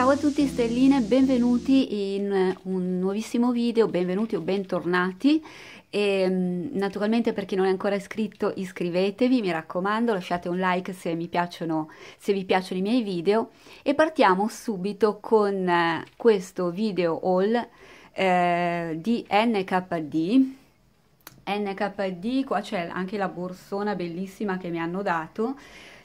Ciao a tutti stelline, benvenuti in eh, un nuovissimo video, benvenuti o bentornati e ehm, naturalmente per chi non è ancora iscritto iscrivetevi, mi raccomando, lasciate un like se, piacciono, se vi piacciono i miei video e partiamo subito con eh, questo video haul eh, di NKD NKD, qua c'è anche la borsona bellissima che mi hanno dato,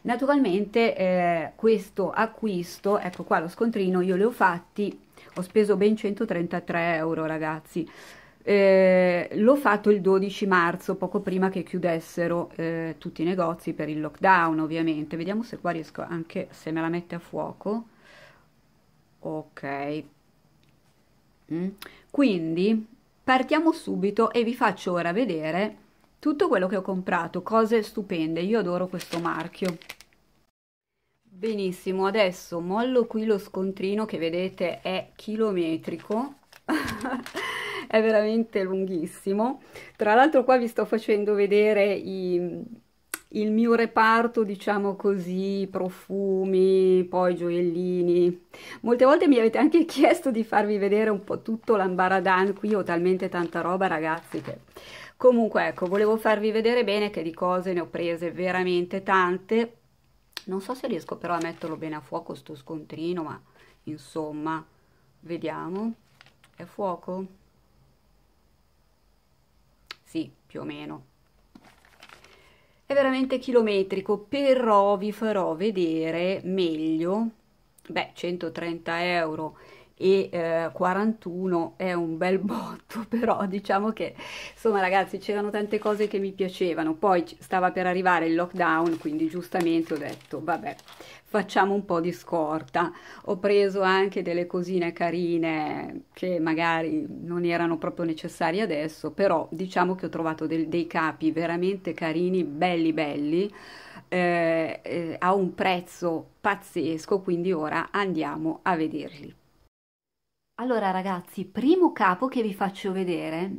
naturalmente eh, questo acquisto, ecco qua lo scontrino, io le ho fatti, ho speso ben 133 euro ragazzi, eh, l'ho fatto il 12 marzo, poco prima che chiudessero eh, tutti i negozi per il lockdown ovviamente, vediamo se qua riesco anche, se me la mette a fuoco, ok, mm. quindi Partiamo subito e vi faccio ora vedere tutto quello che ho comprato, cose stupende, io adoro questo marchio. Benissimo, adesso mollo qui lo scontrino che vedete è chilometrico, è veramente lunghissimo. Tra l'altro qua vi sto facendo vedere i, il mio reparto, diciamo così, profumi, poi gioiellini. Molte volte mi avete anche chiesto di farvi vedere un po' tutto l'ambaradan, qui ho talmente tanta roba ragazzi che... Comunque ecco, volevo farvi vedere bene che di cose ne ho prese veramente tante. Non so se riesco però a metterlo bene a fuoco sto scontrino, ma insomma, vediamo. È fuoco? Sì, più o meno è veramente chilometrico, però vi farò vedere meglio, beh 130 euro e eh, 41 è un bel botto, però diciamo che insomma ragazzi c'erano tante cose che mi piacevano, poi stava per arrivare il lockdown, quindi giustamente ho detto vabbè facciamo un po' di scorta, ho preso anche delle cosine carine che magari non erano proprio necessarie adesso, però diciamo che ho trovato del, dei capi veramente carini, belli belli, eh, eh, a un prezzo pazzesco, quindi ora andiamo a vederli. Allora ragazzi, primo capo che vi faccio vedere,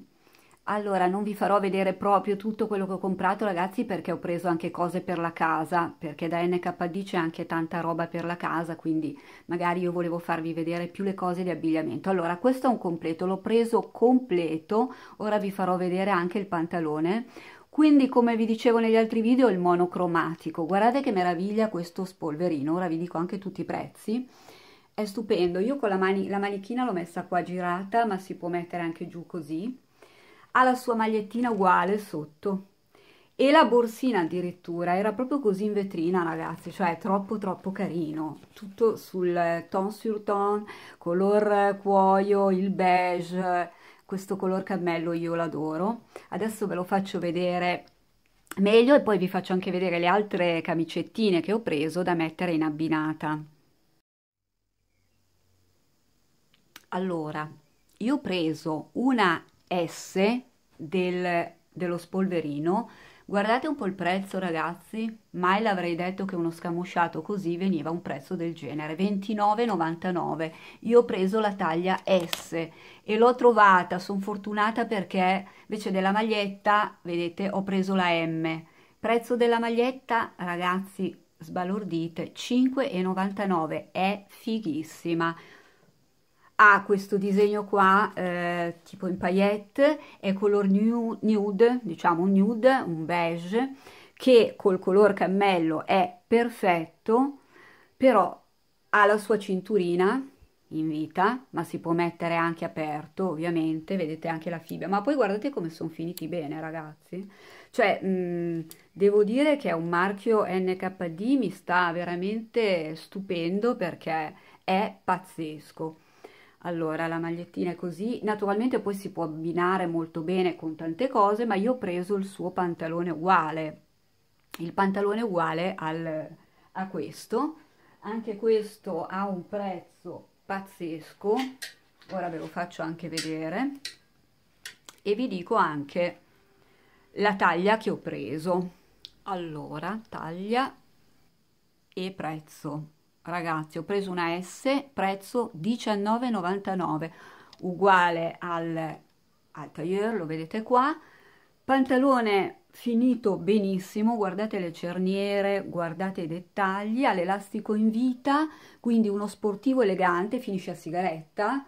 allora non vi farò vedere proprio tutto quello che ho comprato ragazzi perché ho preso anche cose per la casa, perché da NKD c'è anche tanta roba per la casa, quindi magari io volevo farvi vedere più le cose di abbigliamento. Allora questo è un completo, l'ho preso completo, ora vi farò vedere anche il pantalone. Quindi come vi dicevo negli altri video il monocromatico, guardate che meraviglia questo spolverino, ora vi dico anche tutti i prezzi è stupendo io con la, mani, la manichina l'ho messa qua girata ma si può mettere anche giù così ha la sua magliettina uguale sotto e la borsina addirittura era proprio così in vetrina ragazzi cioè troppo troppo carino tutto sul eh, ton sur ton color eh, cuoio il beige questo color cammello io l'adoro adesso ve lo faccio vedere meglio e poi vi faccio anche vedere le altre camicettine che ho preso da mettere in abbinata Allora, io ho preso una S del, dello spolverino, guardate un po' il prezzo ragazzi, mai l'avrei detto che uno scamosciato così veniva a un prezzo del genere, 29,99, io ho preso la taglia S e l'ho trovata, sono fortunata perché invece della maglietta, vedete, ho preso la M, prezzo della maglietta ragazzi sbalordite, 5,99, è fighissima, ha questo disegno qua eh, tipo in paillette, è color new, nude, diciamo nude, un beige, che col color cammello è perfetto, però ha la sua cinturina in vita, ma si può mettere anche aperto, ovviamente, vedete anche la fibra, ma poi guardate come sono finiti bene, ragazzi. Cioè, mh, mm, devo dire che è un marchio NKD, mi sta veramente stupendo perché è pazzesco allora la magliettina è così naturalmente poi si può abbinare molto bene con tante cose ma io ho preso il suo pantalone uguale il pantalone uguale al, a questo anche questo ha un prezzo pazzesco ora ve lo faccio anche vedere e vi dico anche la taglia che ho preso allora taglia e prezzo ragazzi ho preso una S prezzo 19,99 uguale al, al tailleur lo vedete qua pantalone finito benissimo guardate le cerniere guardate i dettagli ha l'elastico in vita quindi uno sportivo elegante finisce a sigaretta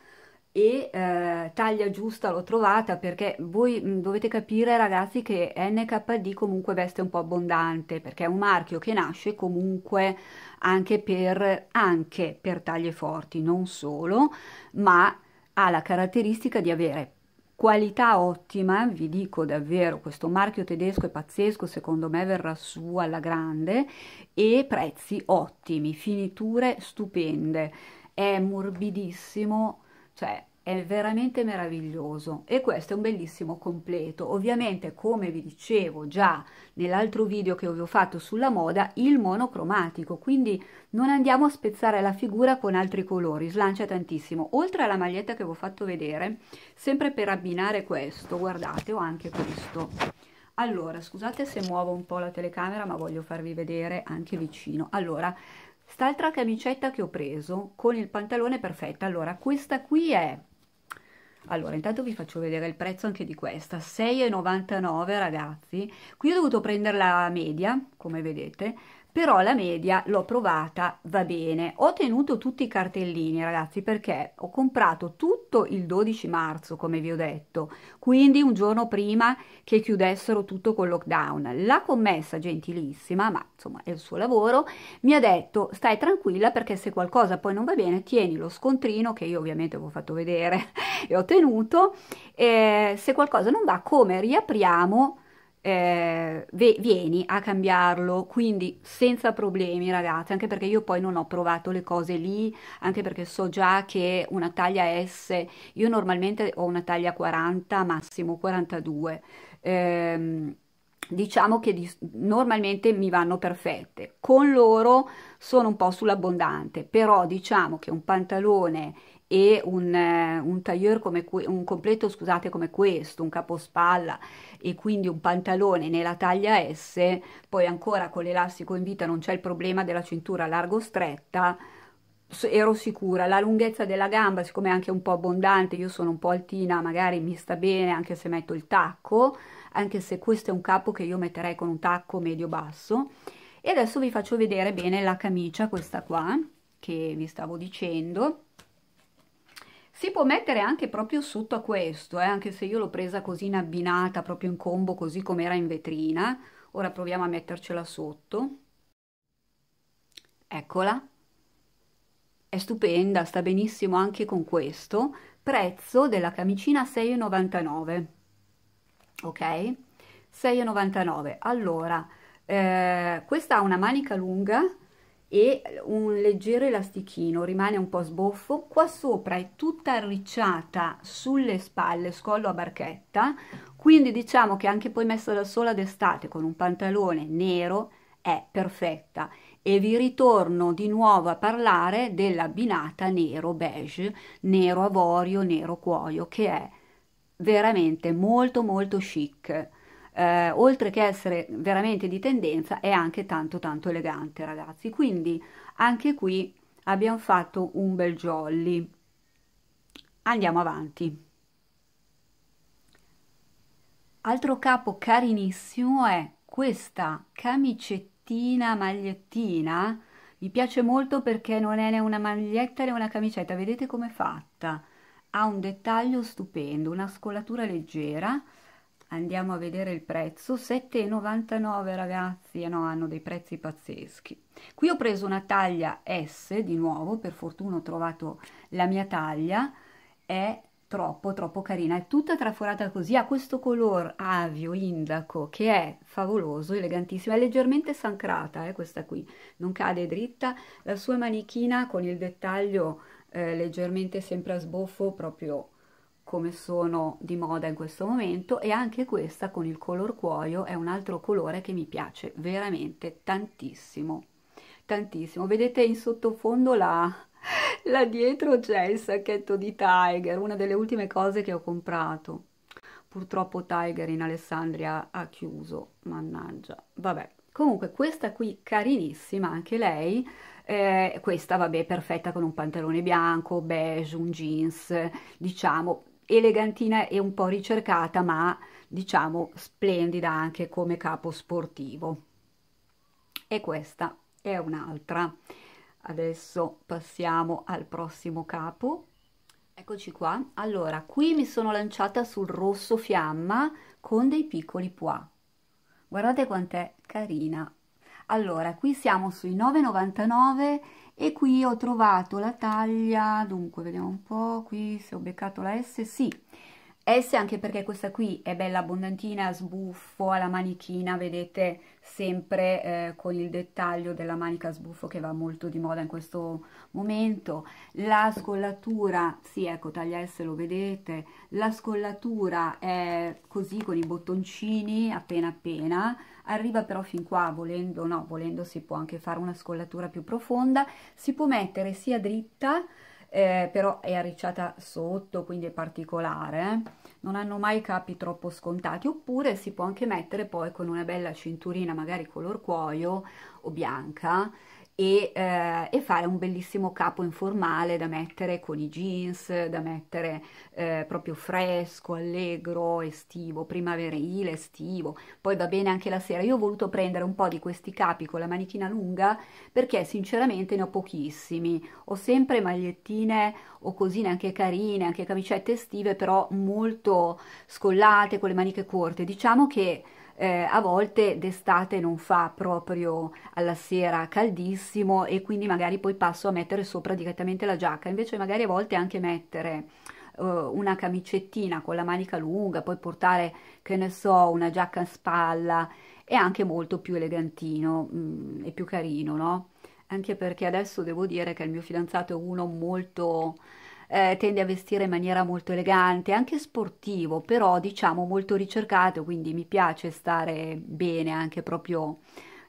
e eh, taglia giusta l'ho trovata perché voi mh, mm, dovete capire ragazzi che NKD comunque veste un po' abbondante perché è un marchio che nasce comunque anche per, anche per taglie forti, non solo, ma ha la caratteristica di avere qualità ottima, vi dico davvero, questo marchio tedesco è pazzesco, secondo me verrà su alla grande, e prezzi ottimi, finiture stupende, è morbidissimo, cioè è veramente meraviglioso e questo è un bellissimo completo ovviamente come vi dicevo già nell'altro video che avevo fatto sulla moda il monocromatico quindi non andiamo a spezzare la figura con altri colori slancia tantissimo oltre alla maglietta che vi ho fatto vedere sempre per abbinare questo guardate ho anche questo allora scusate se muovo un po' la telecamera ma voglio farvi vedere anche vicino allora Quest'altra camicetta che ho preso con il pantalone perfetta. Allora, questa qui è... Allora, intanto vi faccio vedere il prezzo anche di questa. 6,99 ragazzi. Qui ho dovuto prendere la media, come vedete, però la media l'ho provata, va bene. Ho tenuto tutti i cartellini, ragazzi, perché ho comprato tutto il 12 marzo, come vi ho detto, quindi un giorno prima che chiudessero tutto col lockdown. La commessa gentilissima, ma insomma è il suo lavoro, mi ha detto "Stai tranquilla perché se qualcosa poi non va bene, tieni lo scontrino che io ovviamente avevo fatto vedere e ho tenuto e se qualcosa non va come riapriamo eh, vieni a cambiarlo, quindi senza problemi ragazzi, anche perché io poi non ho provato le cose lì, anche perché so già che una taglia S, io normalmente ho una taglia 40, massimo 42, eh, diciamo che di, normalmente mi vanno perfette, con loro sono un po' sull'abbondante, però diciamo che un pantalone e un, eh, un tailleur come que- un completo scusate come questo, un capospalla e quindi un pantalone nella taglia S, poi ancora con l'elastico in vita non c'è il problema della cintura largo stretta, ero sicura, la lunghezza della gamba siccome è anche un po' abbondante, io sono un po' altina, magari mi sta bene anche se metto il tacco, anche se questo è un capo che io metterei con un tacco medio basso e adesso vi faccio vedere bene la camicia, questa qua che vi stavo dicendo si può mettere anche proprio sotto a questo, eh, anche se io l'ho presa così in abbinata, proprio in combo, così come era in vetrina. Ora proviamo a mettercela sotto. Eccola. È stupenda, sta benissimo anche con questo. Prezzo della camicina 6,99. Ok? 6,99. Allora, eh, questa ha una manica lunga e un leggero elastichino, rimane un po' sboffo, qua sopra è tutta arricciata sulle spalle, scollo a barchetta, quindi diciamo che anche poi messa da sola d'estate con un pantalone nero è perfetta e vi ritorno di nuovo a parlare dell'abbinata nero beige, nero avorio, nero cuoio che è veramente molto molto chic eh, oltre che essere veramente di tendenza, è anche tanto tanto elegante, ragazzi. Quindi anche qui abbiamo fatto un bel jolly. Andiamo avanti. Altro capo carinissimo è questa camicettina magliettina. Mi piace molto perché non è né una maglietta né una camicetta, vedete com'è fatta. Ha un dettaglio stupendo, una scolatura leggera andiamo a vedere il prezzo 7,99 ragazzi eh no hanno dei prezzi pazzeschi qui ho preso una taglia S di nuovo per fortuna ho trovato la mia taglia è troppo troppo carina è tutta traforata così ha questo color avio indaco che è favoloso elegantissimo è leggermente sancrata eh, questa qui non cade dritta la sua manichina con il dettaglio eh, leggermente sempre a sboffo proprio come sono di moda in questo momento e anche questa con il color cuoio è un altro colore che mi piace veramente tantissimo tantissimo vedete in sottofondo la là dietro c'è il sacchetto di Tiger una delle ultime cose che ho comprato purtroppo Tiger in Alessandria ha chiuso mannaggia vabbè comunque questa qui carinissima anche lei eh, questa vabbè perfetta con un pantalone bianco beige un jeans diciamo elegantina e un po' ricercata, ma diciamo splendida anche come capo sportivo. E questa è un'altra. Adesso passiamo al prossimo capo. Eccoci qua. Allora, qui mi sono lanciata sul rosso fiamma con dei piccoli pois. Guardate quant'è carina. Allora, qui siamo sui 9,99 e qui ho trovato la taglia dunque vediamo un po' qui se ho beccato la S sì S anche perché questa qui è bella abbondantina, sbuffo alla manichina, vedete sempre eh, con il dettaglio della manica sbuffo che va molto di moda in questo momento. La scollatura, sì ecco taglia S lo vedete, la scollatura è così con i bottoncini appena appena, arriva però fin qua volendo, no volendo si può anche fare una scollatura più profonda, si può mettere sia dritta eh, però è arricciata sotto, quindi è particolare, non hanno mai capi troppo scontati, oppure si può anche mettere poi con una bella cinturina magari color cuoio o bianca, e, eh, e, fare un bellissimo capo informale da mettere con i jeans, da mettere eh, proprio fresco, allegro, estivo, primaverile, estivo, poi va bene anche la sera. Io ho voluto prendere un po' di questi capi con la manichina lunga perché sinceramente ne ho pochissimi, ho sempre magliettine o cosine anche carine, anche camicette estive però molto scollate con le maniche corte, diciamo che eh, a volte d'estate non fa proprio alla sera caldissimo e quindi magari poi passo a mettere sopra direttamente la giacca, invece magari a volte anche mettere eh, una camicettina con la manica lunga, poi portare, che ne so, una giacca a spalla, è anche molto più elegantino mm, e più carino, no? Anche perché adesso devo dire che il mio fidanzato è uno molto eh, tende a vestire in maniera molto elegante, anche sportivo, però diciamo molto ricercato, quindi mi piace stare bene anche proprio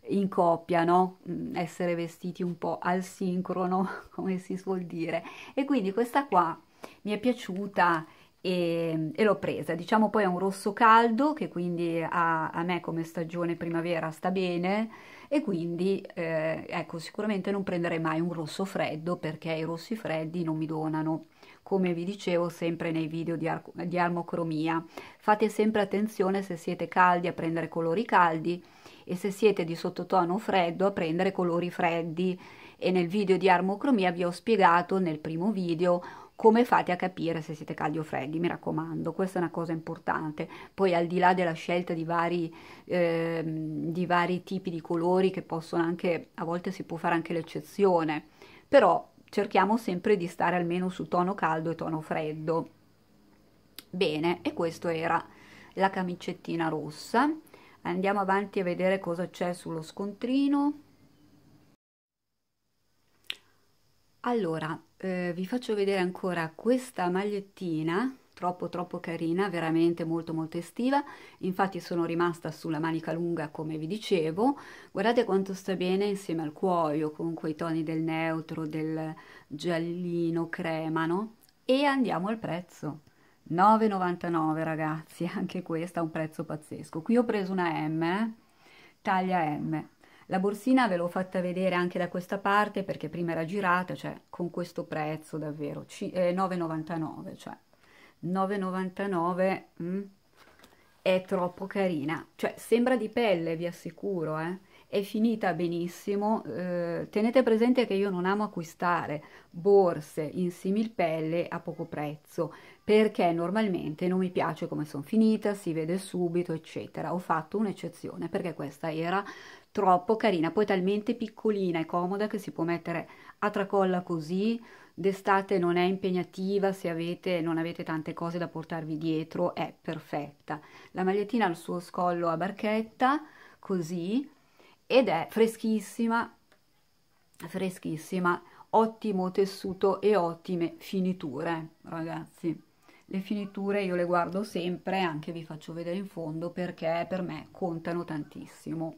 in coppia, no? Mm, essere vestiti un po' al sincrono, come si suol dire. E quindi questa qua mi è piaciuta e, e l'ho presa. Diciamo poi è un rosso caldo che quindi a, a me come stagione primavera sta bene e quindi eh, ecco sicuramente non prenderei mai un rosso freddo perché i rossi freddi non mi donano come vi dicevo sempre nei video di, di armocromia fate sempre attenzione se siete caldi a prendere colori caldi e se siete di sottotono freddo a prendere colori freddi e nel video di armocromia vi ho spiegato nel primo video come fate a capire se siete caldi o freddi, mi raccomando, questa è una cosa importante. Poi al di là della scelta di vari, eh, di vari tipi di colori che possono anche, a volte si può fare anche l'eccezione, però cerchiamo sempre di stare almeno su tono caldo e tono freddo. Bene, e questa era la camicettina rossa. Andiamo avanti a vedere cosa c'è sullo scontrino. Allora, eh, vi faccio vedere ancora questa magliettina troppo troppo carina, veramente molto molto estiva, infatti sono rimasta sulla manica lunga come vi dicevo, guardate quanto sta bene insieme al cuoio con quei toni del neutro, del giallino crema, no? E andiamo al prezzo, 9,99 ragazzi, anche questa è un prezzo pazzesco, qui ho preso una M, eh. taglia M, la borsina ve l'ho fatta vedere anche da questa parte perché prima era girata, cioè con questo prezzo davvero, 9,99, eh, cioè 9,99 mm, è troppo carina, cioè sembra di pelle, vi assicuro, eh è finita benissimo. Eh, tenete presente che io non amo acquistare borse in similpelle a poco prezzo perché normalmente non mi piace come sono finita, si vede subito, eccetera. Ho fatto un'eccezione perché questa era troppo carina, poi talmente piccolina e comoda che si può mettere a tracolla così, d'estate non è impegnativa, se avete, non avete tante cose da portarvi dietro, è perfetta. La magliettina ha il suo scollo a barchetta, così, ed è freschissima, freschissima, ottimo tessuto e ottime finiture, ragazzi le finiture io le guardo sempre, anche vi faccio vedere in fondo perché per me contano tantissimo.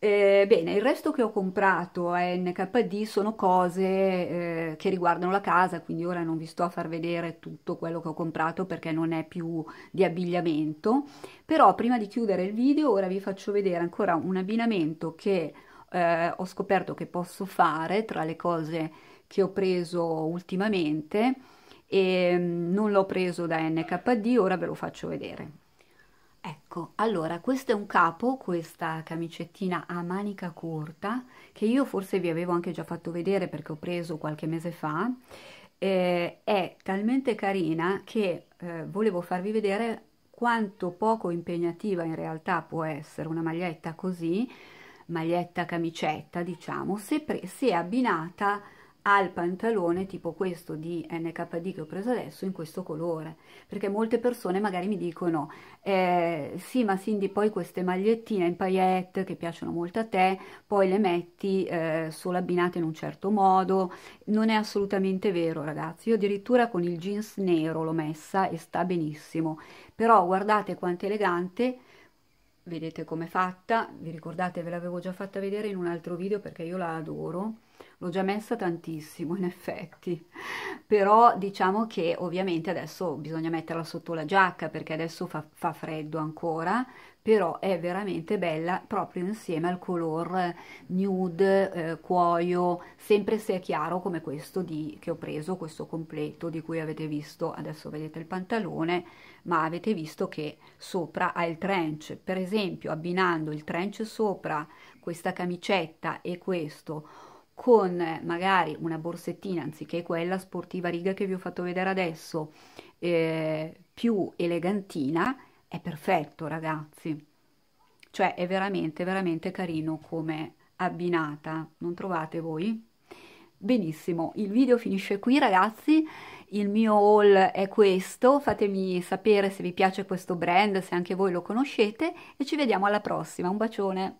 Eh, bene, il resto che ho comprato a NKD sono cose eh, che riguardano la casa, quindi ora non vi sto a far vedere tutto quello che ho comprato perché non è più di abbigliamento, però prima di chiudere il video ora vi faccio vedere ancora un abbinamento che eh, ho scoperto che posso fare tra le cose che ho preso ultimamente e mm, non l'ho preso da NKD, ora ve lo faccio vedere. Ecco, allora, questo è un capo, questa camicettina a manica corta, che io forse vi avevo anche già fatto vedere perché ho preso qualche mese fa, eh, è talmente carina che eh, volevo farvi vedere quanto poco impegnativa in realtà può essere una maglietta così, maglietta camicetta, diciamo, se, se abbinata al pantalone tipo questo di NKD che ho preso adesso in questo colore perché molte persone magari mi dicono eh, sì ma Cindy poi queste magliettine in paillette che piacciono molto a te poi le metti eh, solo abbinate in un certo modo non è assolutamente vero ragazzi io addirittura con il jeans nero l'ho messa e sta benissimo però guardate quanto elegante vedete com'è fatta vi ricordate ve l'avevo già fatta vedere in un altro video perché io la adoro l'ho già messa tantissimo in effetti però diciamo che ovviamente adesso bisogna metterla sotto la giacca perché adesso fa, fa freddo ancora però è veramente bella proprio insieme al color nude, eh, cuoio, sempre se è chiaro come questo di, che ho preso, questo completo di cui avete visto, adesso vedete il pantalone, ma avete visto che sopra ha il trench, per esempio abbinando il trench sopra questa camicetta e questo con eh, magari una borsettina anziché quella sportiva riga che vi ho fatto vedere adesso eh, più elegantina è perfetto ragazzi cioè è veramente veramente carino come abbinata non trovate voi? benissimo il video finisce qui ragazzi il mio haul è questo fatemi sapere se vi piace questo brand se anche voi lo conoscete e ci vediamo alla prossima un bacione